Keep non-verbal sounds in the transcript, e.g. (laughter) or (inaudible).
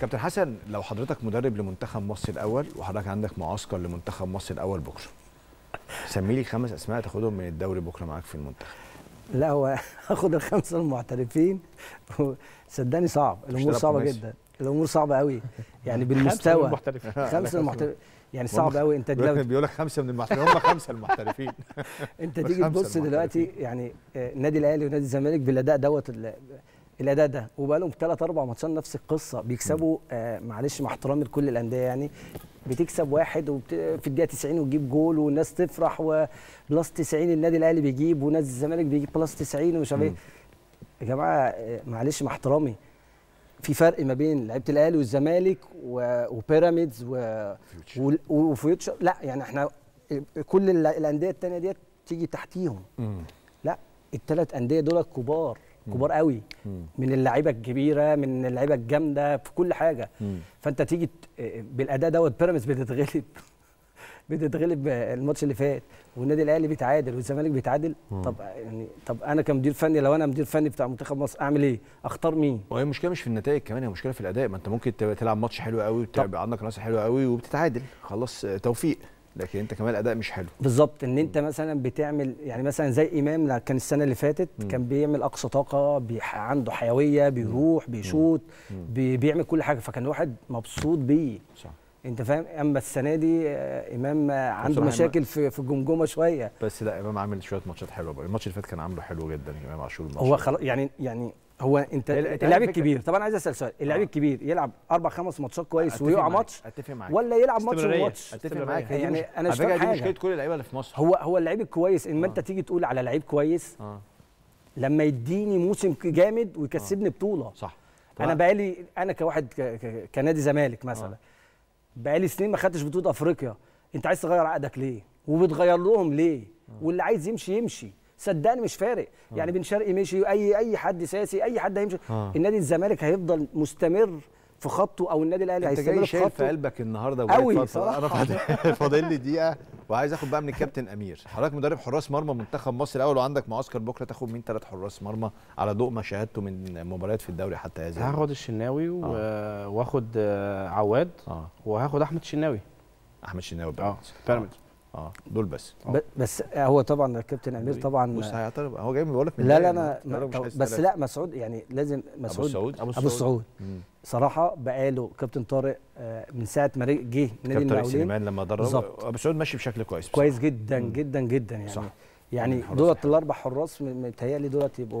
كابتن حسن لو حضرتك مدرب لمنتخب مصر الاول وحضرتك عندك معسكر لمنتخب مصر الاول بكره سمي لي خمس اسماء تاخدهم من الدوري بكره معاك في المنتخب لا هو (laughs) هاخد الخمسه المحترفين صدقني صعب الامور صعبه جدا الامور صعبه قوي يعني (laughs) بالمستوى خمسه المحترفين يعني صعب قوي انت دلوقتي بيقول لك خمسه من المحترفين هم خمسه المحترفين (laughs) انت تيجي تبص دلوقتي يعني آه، نادي الاهلي ونادي الزمالك بالاداء دوت الاداء ده وبقى لهم ثلاث اربع ماتشات نفس القصه بيكسبوا آه معلش مع احترامي لكل الانديه يعني بتكسب واحد وبت... في الدقيقه 90 وتجيب جول والناس تفرح وبلس 90 النادي الاهلي بيجيب ونادي الزمالك بيجيب بلس 90 ومش عارف ايه يا جماعه آه، معلش مع احترامي في فرق ما بين لعيبه الاهلي والزمالك و... وبيراميدز و... و... وفيوتشر لا يعني احنا آه، كل الانديه الثانيه ديت تيجي تحتيهم لا الثلاث انديه دول كبار كبار قوي من اللعيبه الكبيره من اللعيبه الجامده في كل حاجه فانت تيجي آه، بالاداء دوت بيراميدز بتتغلب (laughs) بتتغلب الماتش اللي فات والنادي الاهلي بيتعادل والزمالك بيتعادل طب يعني طب انا كمدير فني لو انا مدير فني بتاع منتخب مصر اعمل ايه؟ اختار مين؟ وهي المشكله مش في النتائج كمان هي المشكله في الاداء ما انت ممكن تلعب ماتش حلو قوي وتبقى عندك ناس حلوه قوي وبتتعادل خلاص آه، توفيق لكن انت كمان الاداء مش حلو بالظبط ان انت مثلا بتعمل يعني مثلا زي امام كان السنه اللي فاتت م. كان بيعمل اقصى طاقه بيح... عنده حيويه بيروح بيشوط بي... بيعمل كل حاجه فكان الواحد مبسوط بيه صح انت فاهم اما السنه دي آه، امام عنده مشاكل في في الجمجمه شويه بس لا امام عامل شويه ماتشات حلوه بقى الماتش اللي فات كان عامله حلو جدا امام عاشور الماتش هو خلاص يعني يعني هو انت اللاعب الكبير طبعا عايز اسال سؤال اللاعب آه. الكبير يلعب اربع خمس ماتشات كويس ويقع ماتش اتفق معاك ولا يلعب ماتش وماتش اتفق معاك يعني انا شايف دي مشكله كل اللعيبه اللي في مصر هو هو اللعيب الكويس اما آه. انت تيجي تقول على لعيب كويس آه. لما يديني موسم جامد ويكسبني آه. بطوله صح طبعا. انا بقالي انا كواحد كنادي زمالك آه. مثلا آه. بقالي سنين ما خدتش بطوله افريقيا انت عايز تغير عقدك ليه وبتغير لهم ليه واللي عايز يمشي يمشي صدقني مش فارق يعني بن شرقي مشي اي اي حد سياسي اي حد هيمشي آه. النادي الزمالك هيفضل مستمر في خطه او النادي الاهلي هيستمر في خطه انت شايف في قلبك النهارده قوي صراحه انا (laughs) فاضل لي دقيقه وعايز اخد بقى من الكابتن امير حضرتك مدرب حراس مرمى منتخب مصر الاول وعندك معسكر بكره تاخد مين ثلاث حراس مرمى على ضوء ما شاهدته من مباريات في الدوري حتى هذا هاخد الشناوي آه. واخد آه، عواد آه. وهاخد احمد الشناوي احمد الشناوي بيراميدز آه، اه دول بس أوه. بس آه، هو طبعا الكابتن امير طبعا بص هيعترض هو جاي بقول لك لا لا انا بس لا مسعود يعني لازم مسعود ابو السعود ابو السعود صراحه بقاله كابتن طارق آه، من ساعه ما جه نادي المقاولين لما درب ابو السعود ماشي بشكل كويس كويس جدا مم. جدا جدا يعني صح. يعني دولت الاربع حراس متهيألي دولت يبقوا